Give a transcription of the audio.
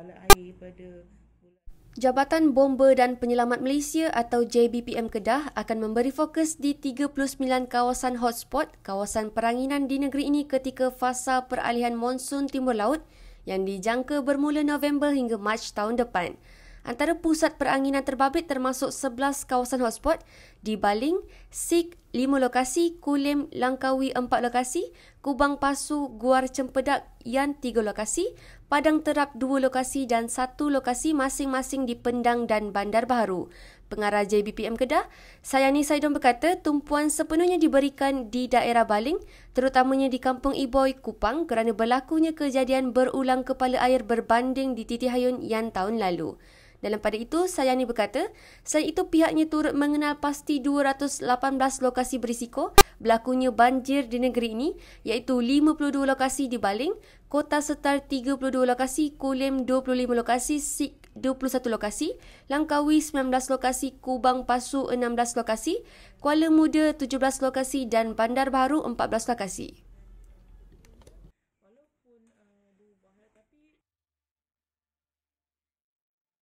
kepala air pada Jabatan Bomber dan Penyelamat Malaysia atau JBPM Kedah akan memberi fokus di 39 kawasan hotspot, kawasan peranginan di negeri ini ketika fasa peralihan monsun timur laut yang dijangka bermula November hingga Mac tahun depan antara pusat peranginan terbabit termasuk 11 kawasan hotspot di Baling, Sik 5 lokasi, Kulim Langkawi 4 lokasi, Kubang Pasu, Guar Cempedak Yan 3 lokasi, Padang Terap 2 lokasi dan 1 lokasi masing-masing di Pendang dan Bandar Baharu. Pengarah JBPM Kedah, Sayani Saidon berkata tumpuan sepenuhnya diberikan di daerah Baling, terutamanya di Kampung Iboy, Kupang kerana berlakunya kejadian berulang kepala air berbanding di Titi Hayun yang tahun lalu. Dalam pada itu, Sayani berkata, selain itu pihaknya turut mengenal pasti 218 lokasi berisiko berlakunya banjir di negeri ini iaitu 52 lokasi di Baling, Kota Setar 32 lokasi, Kulim 25 lokasi, Sik 21 lokasi, Langkawi 19 lokasi, Kubang Pasu 16 lokasi, Kuala Muda 17 lokasi dan Bandar Baru 14 lokasi.